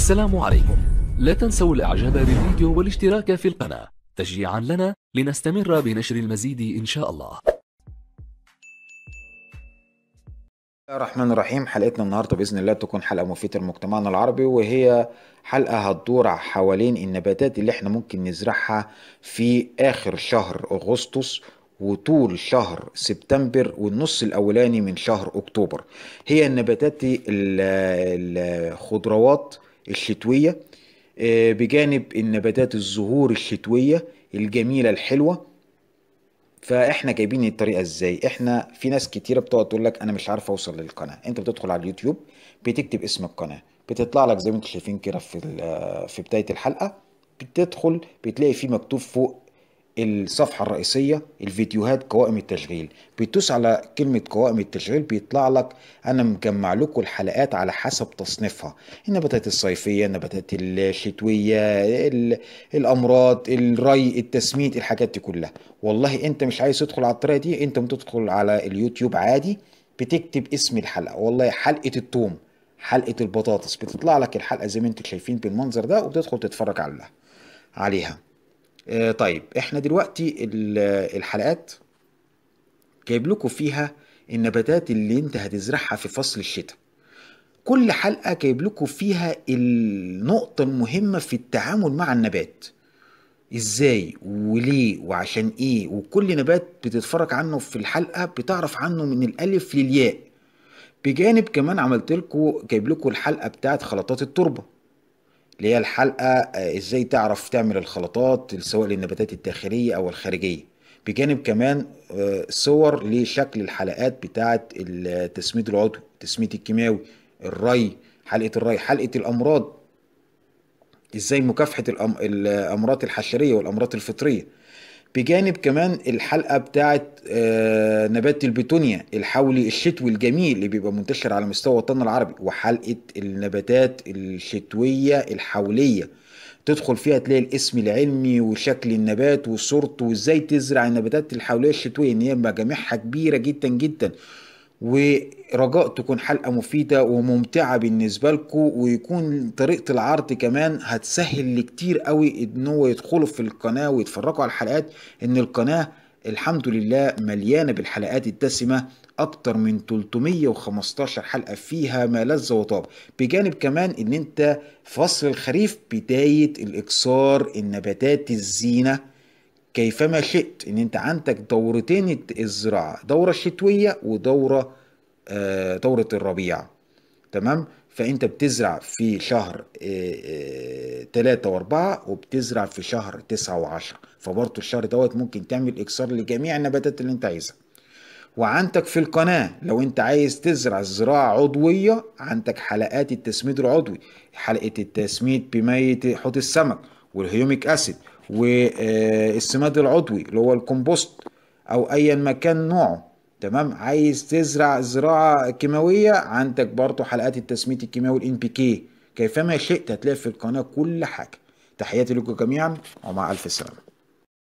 السلام عليكم لا تنسوا الاعجاب بالفيديو والاشتراك في القناة تشجيعا لنا لنستمر بنشر المزيد ان شاء الله الرحمن الرحيم حلقتنا النهارده باذن الله تكون حلقه مفيده لمجتمعنا العربي وهي حلقه هتدور حوالين النباتات اللي احنا ممكن نزرعها في اخر شهر اغسطس وطول شهر سبتمبر والنص الاولاني من شهر اكتوبر هي النباتات الخضروات الشتوية آه، بجانب النباتات الزهور الشتوية الجميلة الحلوة فاحنا جايبين الطريقه ازاي احنا في ناس كتيره بتقعد تقول لك انا مش عارف اوصل للقناه انت بتدخل على اليوتيوب بتكتب اسم القناه بتطلع لك زي ما انتم شايفين كده في آه، في بدايه الحلقه بتدخل بتلاقي في مكتوب فوق الصفحة الرئيسية الفيديوهات قوائم التشغيل بتدوس على كلمة قوائم التشغيل بيطلع لك أنا مجمع لكم الحلقات على حسب تصنيفها النباتات الصيفية النباتات الشتوية الأمراض الري التسميد الحاجات دي كلها والله أنت مش عايز تدخل على الطريقة دي أنت بتدخل على اليوتيوب عادي بتكتب اسم الحلقة والله حلقة التوم حلقة البطاطس بتطلع لك الحلقة زي ما انتم شايفين بالمنظر ده وبتدخل تتفرج عليها عليها آه، طيب احنا دلوقتي الحلقات جايب لكم فيها النباتات اللي انت هتزرعها في فصل الشتاء كل حلقة جايب لكم فيها النقطة المهمة في التعامل مع النبات ازاي وليه وعشان ايه وكل نبات بتتفرج عنه في الحلقة بتعرف عنه من الالف للياء بجانب كمان عملت لكم جايب لكم الحلقة بتاعت خلطات التربة اللي هي الحلقه آه، ازاي تعرف تعمل الخلطات سواء للنباتات الداخليه او الخارجيه بجانب كمان آه، صور لشكل الحلقات بتاعه التسميد العضوي التسميد الكيماوي الري حلقه الري حلقه الامراض ازاي مكافحه الامراض الحشريه والامراض الفطريه بجانب كمان الحلقه بتاعه آه، نبات البتونيا الحولي الشتوي الجميل اللي بيبقى منتشر على مستوى وطننا العربي وحلقه النباتات الشتويه الحوليه تدخل فيها تلاقي الاسم العلمي وشكل النبات وصورته وازاي تزرع النباتات الحوليه الشتويه ان هي مجاميعها كبيره جدا جدا ورجاء تكون حلقة مفيدة وممتعة بالنسبة لكم ويكون طريقة العرض كمان هتسهل لكتير قوي ان هو يدخلوا في القناة ويتفرجوا على الحلقات ان القناة الحمد لله مليانة بالحلقات الدسمة اكتر من 315 حلقة فيها ما لذ وطاب بجانب كمان ان انت فصل الخريف بداية الاكسار النباتات الزينة كيفما شئت ان انت عندك دورتين الزراعه دوره شتويه ودوره آه، دوره الربيع تمام فانت بتزرع في شهر آه، آه، تلاتة واربعة وبتزرع في شهر تسعة وعشرة فبرضه الشهر دوت ممكن تعمل اكسار لجميع النباتات اللي انت عايزها وعندك في القناة لو انت عايز تزرع زراعة عضوية عندك حلقات التسميد العضوي حلقة التسميد بمية حوض السمك والهيوميك اسيد والسماد العضوي اللي هو الكمبوست او ايا ما كان نوعه تمام عايز تزرع زراعه كيماويه عندك برضو حلقات التسميد الكيماوي الان بي كي كيفما شئت هتلاقي في القناه كل حاجه تحياتي لكم جميعا ومع الف سلامه